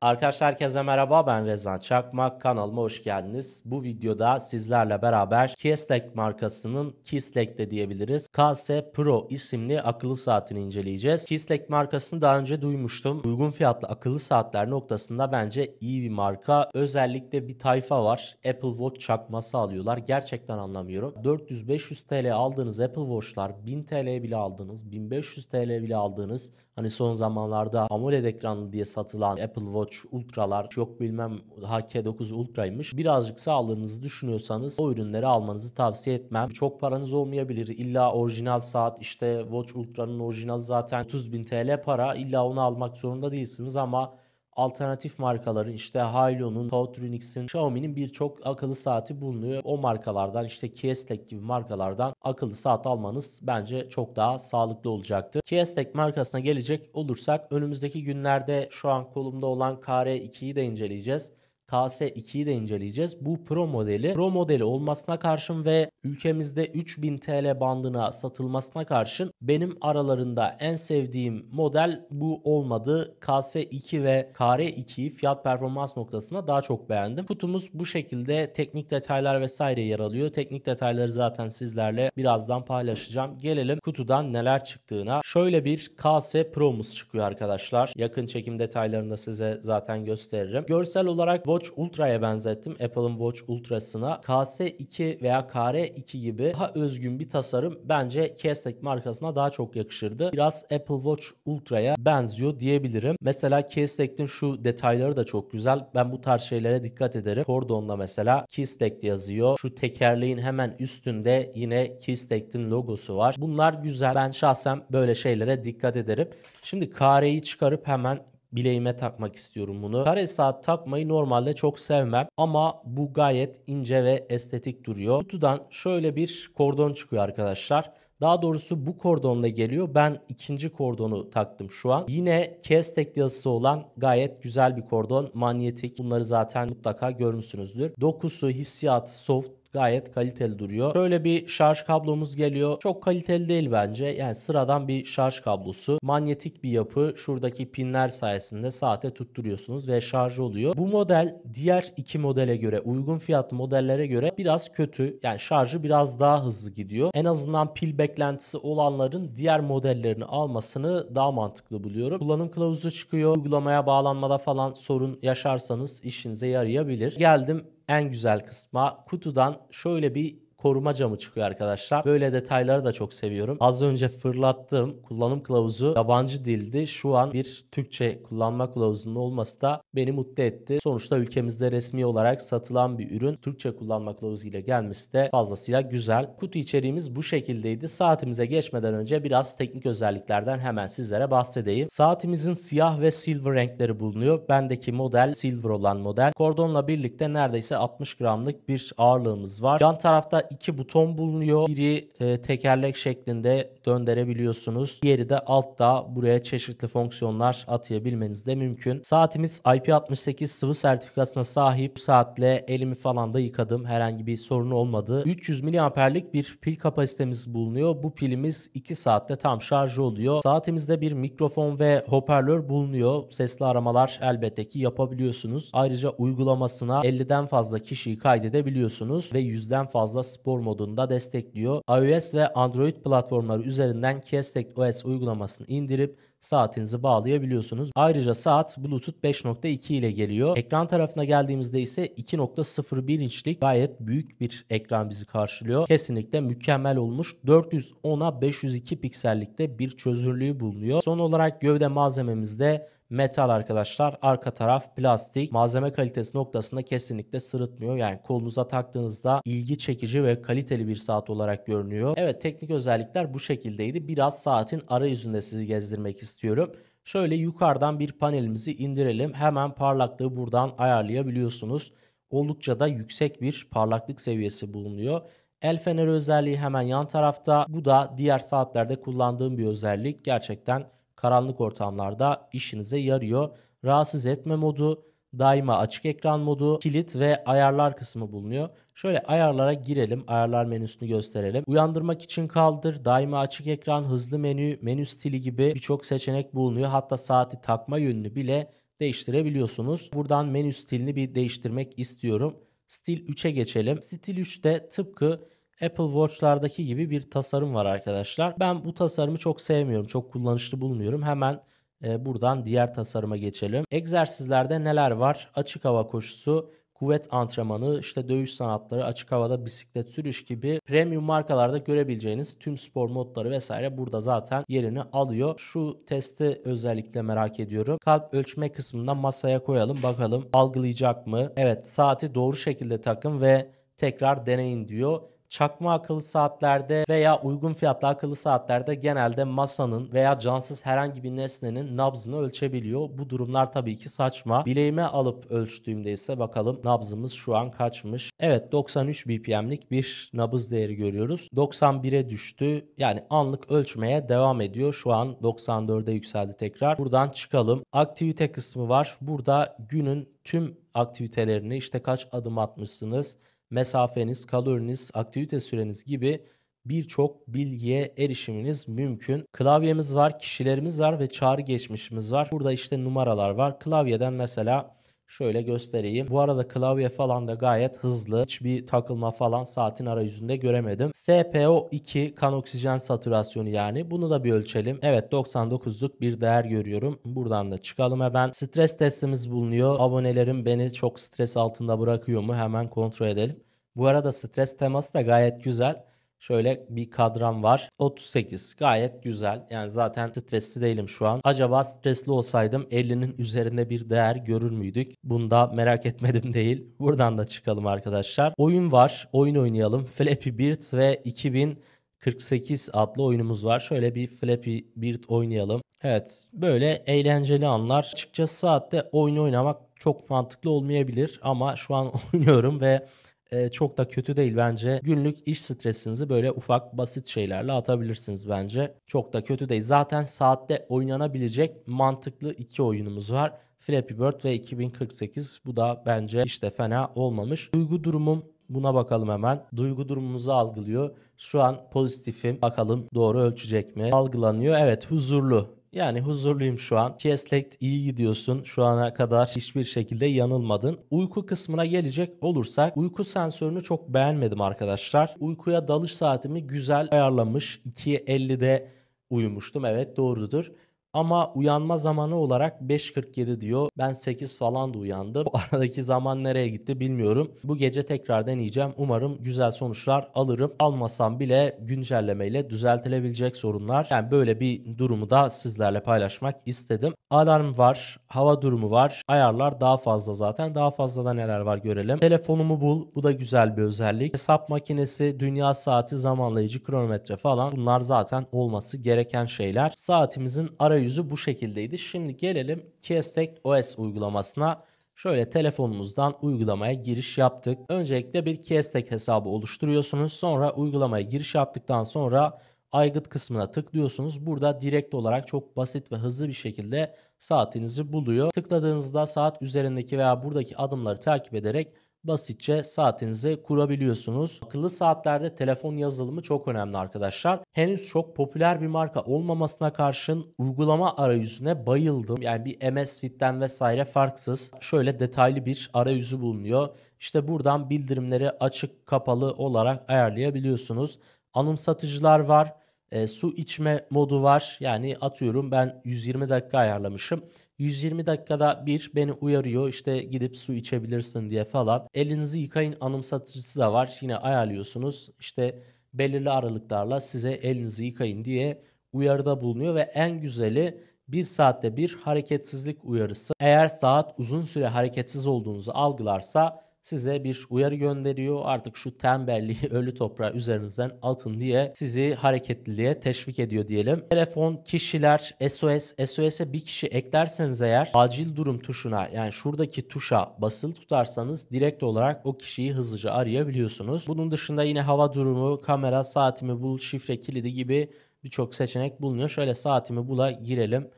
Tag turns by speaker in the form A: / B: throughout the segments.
A: Arkadaşlar herkese merhaba ben Rezan Çakmak kanalıma hoş geldiniz. Bu videoda sizlerle beraber Keslek markasının Kislek de diyebiliriz KS Pro isimli akıllı saatini inceleyeceğiz. Kislek markasını daha önce duymuştum. Uygun fiyatlı akıllı saatler noktasında bence iyi bir marka. Özellikle bir tayfa var. Apple Watch çakması alıyorlar. Gerçekten anlamıyorum. 400-500 TL aldığınız Apple Watch'lar 1000 TL bile aldınız, 1500 TL bile aldığınız hani son zamanlarda AMOLED ekranlı diye satılan Apple Watch Watch Ultra'lar yok bilmem HK9 Ultra'ymış. Birazcık sağlığınızı düşünüyorsanız o ürünleri almanızı tavsiye etmem. Çok paranız olmayabilir. İlla orijinal saat işte Watch Ultra'nın orijinali zaten 30.000 TL para. İlla onu almak zorunda değilsiniz ama alternatif markaların işte Hailo'nun, Tautronics'in, Xiaomi'nin birçok akıllı saati bulunuyor. O markalardan işte Kieslek gibi markalardan akıllı saat almanız bence çok daha sağlıklı olacaktır. Kieslek markasına gelecek olursak önümüzdeki günlerde şu an kolumda olan KR2'yi de inceleyeceğiz. KS2'yi de inceleyeceğiz. Bu Pro modeli. Pro modeli olmasına karşın ve ülkemizde 3000 TL bandına satılmasına karşın benim aralarında en sevdiğim model bu olmadı. KS2 ve KR2'yi fiyat performans noktasına daha çok beğendim. Kutumuz bu şekilde teknik detaylar vesaire yer alıyor. Teknik detayları zaten sizlerle birazdan paylaşacağım. Gelelim kutudan neler çıktığına. Şöyle bir KS Pro'muz çıkıyor arkadaşlar. Yakın çekim detaylarını da size zaten gösteririm. Görsel olarak Watch Ultra'ya benzettim. Apple'ın Watch Ultra'sına. KS2 veya KR2 gibi daha özgün bir tasarım bence Keslek markasına daha çok yakışırdı. Biraz Apple Watch Ultra'ya benziyor diyebilirim. Mesela Keslek'in şu detayları da çok güzel. Ben bu tarz şeylere dikkat ederim. Kordonda mesela Keslek yazıyor. Şu tekerleğin hemen üstünde yine Keslek'in logosu var. Bunlar güzel. Ben şahsen böyle şeylere dikkat ederim. Şimdi kareyi çıkarıp hemen bileğime takmak istiyorum bunu. Kare saat takmayı normalde çok sevmem ama bu gayet ince ve estetik duruyor. Kutudan şöyle bir kordon çıkıyor arkadaşlar. Daha doğrusu bu kordonla geliyor. Ben ikinci kordonu taktım şu an. Yine Kestek yazısı olan gayet güzel bir kordon. Manyetik. Bunları zaten mutlaka görmüşsünüzdür. Dokusu, hissiyatı soft gayet kaliteli duruyor. Böyle bir şarj kablomuz geliyor. Çok kaliteli değil bence. Yani sıradan bir şarj kablosu. Manyetik bir yapı. Şuradaki pinler sayesinde saate tutturuyorsunuz ve şarj oluyor. Bu model diğer iki modele göre uygun fiyatlı modellere göre biraz kötü. Yani şarjı biraz daha hızlı gidiyor. En azından pil beklentisi olanların diğer modellerini almasını daha mantıklı buluyorum. Kullanım kılavuzu çıkıyor. Uygulamaya bağlanmada falan sorun yaşarsanız işinize yarayabilir. Geldim en güzel kısma kutudan şöyle bir koruma camı çıkıyor arkadaşlar. Böyle detayları da çok seviyorum. Az önce fırlattığım kullanım kılavuzu yabancı dildi. Şu an bir Türkçe kullanma kılavuzunun olması da beni mutlu etti. Sonuçta ülkemizde resmi olarak satılan bir ürün Türkçe kullanma kılavuzu ile gelmesi de fazlasıyla güzel. Kutu içeriğimiz bu şekildeydi. Saatimize geçmeden önce biraz teknik özelliklerden hemen sizlere bahsedeyim. Saatimizin siyah ve silver renkleri bulunuyor. Bendeki model silver olan model. Kordonla birlikte neredeyse 60 gramlık bir ağırlığımız var. Yan tarafta iki buton bulunuyor. Biri e, tekerlek şeklinde döndürebiliyorsunuz. Diğeri de altta buraya çeşitli fonksiyonlar atayabilmeniz de mümkün. Saatimiz IP68 sıvı sertifikasına sahip. Bu saatle elimi falan da yıkadım. Herhangi bir sorun olmadı. 300 miliamperlik bir pil kapasitemiz bulunuyor. Bu pilimiz 2 saatte tam şarj oluyor. Saatimizde bir mikrofon ve hoparlör bulunuyor. Sesli aramalar elbette ki yapabiliyorsunuz. Ayrıca uygulamasına 50'den fazla kişiyi kaydedebiliyorsunuz ve 100'den fazla spor modunda destekliyor. iOS ve Android platformları üzerinden Kestek OS uygulamasını indirip saatinizi bağlayabiliyorsunuz. Ayrıca saat Bluetooth 5.2 ile geliyor. Ekran tarafına geldiğimizde ise 2.01 inçlik gayet büyük bir ekran bizi karşılıyor. Kesinlikle mükemmel olmuş. 410'a 502 piksellikte bir çözünürlüğü bulunuyor. Son olarak gövde malzememizde metal arkadaşlar. Arka taraf plastik. Malzeme kalitesi noktasında kesinlikle sırıtmıyor. Yani kolunuza taktığınızda ilgi çekici ve kaliteli bir saat olarak görünüyor. Evet teknik özellikler bu şekildeydi. Biraz saatin arayüzünde sizi gezdirmek istiyorum. Şöyle yukarıdan bir panelimizi indirelim. Hemen parlaklığı buradan ayarlayabiliyorsunuz. Oldukça da yüksek bir parlaklık seviyesi bulunuyor. El feneri özelliği hemen yan tarafta. Bu da diğer saatlerde kullandığım bir özellik. Gerçekten karanlık ortamlarda işinize yarıyor. Rahatsız etme modu, daima açık ekran modu, kilit ve ayarlar kısmı bulunuyor. Şöyle ayarlara girelim. Ayarlar menüsünü gösterelim. Uyandırmak için kaldır, daima açık ekran, hızlı menü, menü stili gibi birçok seçenek bulunuyor. Hatta saati takma yönünü bile değiştirebiliyorsunuz. Buradan menü stilini bir değiştirmek istiyorum. Stil 3'e geçelim. Stil 3'te tıpkı Apple Watch'lardaki gibi bir tasarım var arkadaşlar. Ben bu tasarımı çok sevmiyorum. Çok kullanışlı bulmuyorum. Hemen e, buradan diğer tasarıma geçelim. Egzersizlerde neler var? Açık hava koşusu, kuvvet antrenmanı, işte dövüş sanatları, açık havada bisiklet sürüş gibi premium markalarda görebileceğiniz tüm spor modları vesaire burada zaten yerini alıyor. Şu testi özellikle merak ediyorum. Kalp ölçme kısmında masaya koyalım bakalım algılayacak mı? Evet saati doğru şekilde takın ve tekrar deneyin diyor. Çakma akıllı saatlerde veya uygun fiyatlı akıllı saatlerde genelde masanın veya cansız herhangi bir nesnenin nabzını ölçebiliyor. Bu durumlar tabii ki saçma. Bileğime alıp ölçtüğümde ise bakalım nabzımız şu an kaçmış. Evet 93 BPM'lik bir nabız değeri görüyoruz. 91'e düştü. Yani anlık ölçmeye devam ediyor. Şu an 94'e yükseldi tekrar. Buradan çıkalım. Aktivite kısmı var. Burada günün tüm aktivitelerini işte kaç adım atmışsınız, mesafeniz, kaloriniz, aktivite süreniz gibi birçok bilgiye erişiminiz mümkün. Klavyemiz var, kişilerimiz var ve çağrı geçmişimiz var. Burada işte numaralar var. Klavyeden mesela Şöyle göstereyim. Bu arada klavye falan da gayet hızlı. Hiçbir takılma falan saatin arayüzünde göremedim. SPO2 kan oksijen satürasyonu yani. Bunu da bir ölçelim. Evet 99'luk bir değer görüyorum. Buradan da çıkalım hemen. Stres testimiz bulunuyor. Abonelerim beni çok stres altında bırakıyor mu? Hemen kontrol edelim. Bu arada stres teması da gayet güzel. Şöyle bir kadram var. 38 gayet güzel. Yani zaten stresli değilim şu an. Acaba stresli olsaydım 50'nin üzerinde bir değer görür müydük? Bunda merak etmedim değil. Buradan da çıkalım arkadaşlar. Oyun var. Oyun oynayalım. Flappy Bird ve 2048 adlı oyunumuz var. Şöyle bir Flappy Bird oynayalım. Evet böyle eğlenceli anlar. Açıkçası saatte oyun oynamak çok mantıklı olmayabilir ama şu an oynuyorum ve e, çok da kötü değil bence. Günlük iş stresinizi böyle ufak basit şeylerle atabilirsiniz bence. Çok da kötü değil. Zaten saatte oynanabilecek mantıklı iki oyunumuz var. Flappy Bird ve 2048 bu da bence işte fena olmamış. Duygu durumum buna bakalım hemen. Duygu durumumuzu algılıyor. Şu an pozitifim. Bakalım doğru ölçecek mi? Algılanıyor. Evet huzurlu. Yani huzurluyum şu an. Keslekt iyi gidiyorsun. Şu ana kadar hiçbir şekilde yanılmadın. Uyku kısmına gelecek olursak uyku sensörünü çok beğenmedim arkadaşlar. Uykuya dalış saatimi güzel ayarlamış. 2.50'de uyumuştum. Evet doğrudur. Ama uyanma zamanı olarak 5.47 diyor. Ben 8 falan da uyandım. Bu aradaki zaman nereye gitti bilmiyorum. Bu gece tekrar deneyeceğim. Umarım güzel sonuçlar alırım. Almasam bile güncellemeyle düzeltilebilecek sorunlar. Yani böyle bir durumu da sizlerle paylaşmak istedim. Alarm var, hava durumu var. Ayarlar daha fazla zaten. Daha fazla da neler var görelim. Telefonumu bul. Bu da güzel bir özellik. Hesap makinesi, dünya saati, zamanlayıcı, kronometre falan. Bunlar zaten olması gereken şeyler. Saatimizin arayüzü arayüzü bu şekildeydi. Şimdi gelelim Kiestek OS uygulamasına. Şöyle telefonumuzdan uygulamaya giriş yaptık. Öncelikle bir Kiestek hesabı oluşturuyorsunuz. Sonra uygulamaya giriş yaptıktan sonra aygıt kısmına tıklıyorsunuz. Burada direkt olarak çok basit ve hızlı bir şekilde saatinizi buluyor. Tıkladığınızda saat üzerindeki veya buradaki adımları takip ederek basitçe saatinizi kurabiliyorsunuz. Akıllı saatlerde telefon yazılımı çok önemli arkadaşlar. Henüz çok popüler bir marka olmamasına karşın uygulama arayüzüne bayıldım. Yani bir MS Fit'ten vesaire farksız şöyle detaylı bir arayüzü bulunuyor. İşte buradan bildirimleri açık kapalı olarak ayarlayabiliyorsunuz. Anımsatıcılar var e, su içme modu var. Yani atıyorum ben 120 dakika ayarlamışım. 120 dakikada bir beni uyarıyor işte gidip su içebilirsin diye falan. Elinizi yıkayın anımsatıcısı da var. Yine ayarlıyorsunuz işte belirli aralıklarla size elinizi yıkayın diye uyarıda bulunuyor ve en güzeli 1 saatte bir hareketsizlik uyarısı. Eğer saat uzun süre hareketsiz olduğunuzu algılarsa size bir uyarı gönderiyor. Artık şu tembelliği ölü toprağı üzerinizden atın diye sizi hareketliliğe teşvik ediyor diyelim. Telefon, kişiler, SOS. SOS'e bir kişi eklerseniz eğer acil durum tuşuna yani şuradaki tuşa basılı tutarsanız direkt olarak o kişiyi hızlıca arayabiliyorsunuz. Bunun dışında yine hava durumu, kamera, saatimi bul, şifre, kilidi gibi birçok seçenek bulunuyor. Şöyle saatimi bula girelim.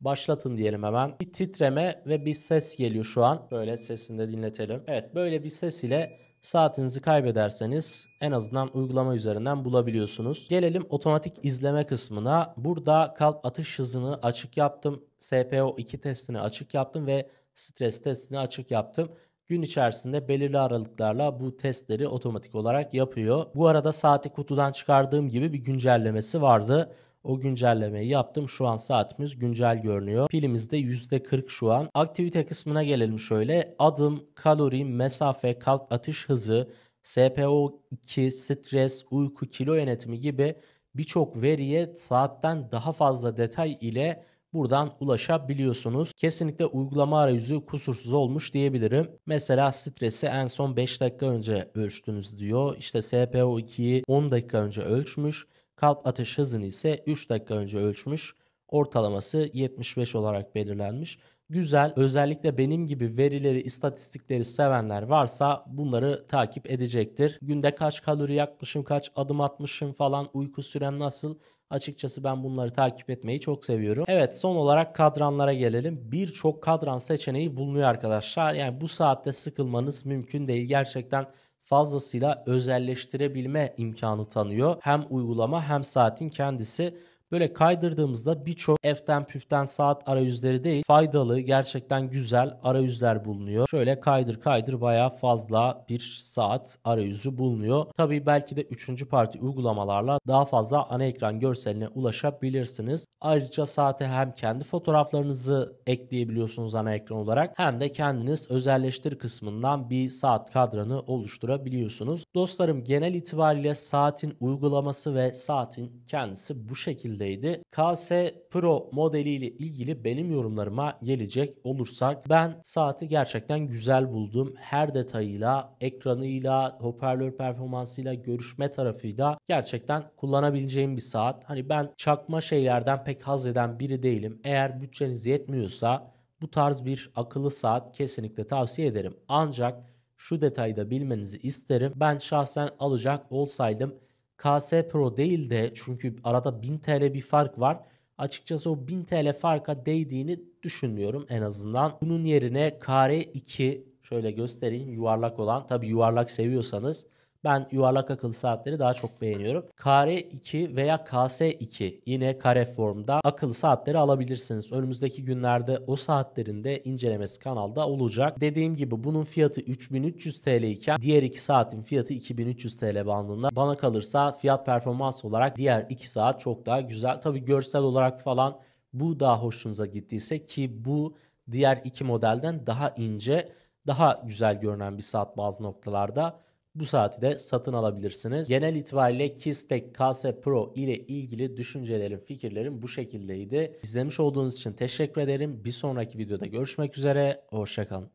A: Başlatın diyelim hemen. Bir titreme ve bir ses geliyor şu an. Böyle sesini de dinletelim. Evet böyle bir ses ile saatinizi kaybederseniz en azından uygulama üzerinden bulabiliyorsunuz. Gelelim otomatik izleme kısmına. Burada kalp atış hızını açık yaptım. SPO2 testini açık yaptım ve stres testini açık yaptım gün içerisinde belirli aralıklarla bu testleri otomatik olarak yapıyor. Bu arada saati kutudan çıkardığım gibi bir güncellemesi vardı. O güncellemeyi yaptım. Şu an saatimiz güncel görünüyor. Pilimizde de %40 şu an. Aktivite kısmına gelelim şöyle. Adım, kalori, mesafe, kalp atış hızı, SPO2, stres, uyku, kilo yönetimi gibi birçok veriye saatten daha fazla detay ile buradan ulaşabiliyorsunuz. Kesinlikle uygulama arayüzü kusursuz olmuş diyebilirim. Mesela stresi en son 5 dakika önce ölçtünüz diyor. İşte SPO2'yi 10 dakika önce ölçmüş. Kalp atış hızını ise 3 dakika önce ölçmüş. Ortalaması 75 olarak belirlenmiş. Güzel. Özellikle benim gibi verileri, istatistikleri sevenler varsa bunları takip edecektir. Günde kaç kalori yakmışım, kaç adım atmışım falan, uyku sürem nasıl? Açıkçası ben bunları takip etmeyi çok seviyorum. Evet son olarak kadranlara gelelim. Birçok kadran seçeneği bulunuyor arkadaşlar. Yani bu saatte sıkılmanız mümkün değil. Gerçekten fazlasıyla özelleştirebilme imkanı tanıyor. Hem uygulama hem saatin kendisi Böyle kaydırdığımızda birçok eften püften saat arayüzleri değil faydalı gerçekten güzel arayüzler bulunuyor. Şöyle kaydır kaydır baya fazla bir saat arayüzü bulunuyor. Tabii belki de 3. parti uygulamalarla daha fazla ana ekran görseline ulaşabilirsiniz. Ayrıca saate hem kendi fotoğraflarınızı ekleyebiliyorsunuz ana ekran olarak hem de kendiniz özelleştir kısmından bir saat kadranı oluşturabiliyorsunuz. Dostlarım genel itibariyle saatin uygulaması ve saatin kendisi bu şekilde şekildeydi. KS Pro modeliyle ilgili benim yorumlarıma gelecek olursak ben saati gerçekten güzel buldum. Her detayıyla, ekranıyla, hoparlör performansıyla, görüşme tarafıyla gerçekten kullanabileceğim bir saat. Hani ben çakma şeylerden pek haz eden biri değilim. Eğer bütçeniz yetmiyorsa bu tarz bir akıllı saat kesinlikle tavsiye ederim. Ancak şu detayda bilmenizi isterim. Ben şahsen alacak olsaydım KS Pro değil de çünkü arada 1000 TL bir fark var. Açıkçası o 1000 TL farka değdiğini düşünmüyorum en azından. Bunun yerine KR2 şöyle göstereyim yuvarlak olan tabi yuvarlak seviyorsanız ben yuvarlak akıllı saatleri daha çok beğeniyorum. KR2 veya KS2 yine kare formda akıllı saatleri alabilirsiniz. Önümüzdeki günlerde o saatlerin de incelemesi kanalda olacak. Dediğim gibi bunun fiyatı 3300 TL iken diğer iki saatin fiyatı 2300 TL bandında. Bana kalırsa fiyat performans olarak diğer iki saat çok daha güzel. Tabi görsel olarak falan bu daha hoşunuza gittiyse ki bu diğer iki modelden daha ince, daha güzel görünen bir saat bazı noktalarda. Bu saati de satın alabilirsiniz. Genel itibariyle Kistek KS Pro ile ilgili düşüncelerim, fikirlerim bu şekildeydi. İzlemiş olduğunuz için teşekkür ederim. Bir sonraki videoda görüşmek üzere. Hoşçakalın.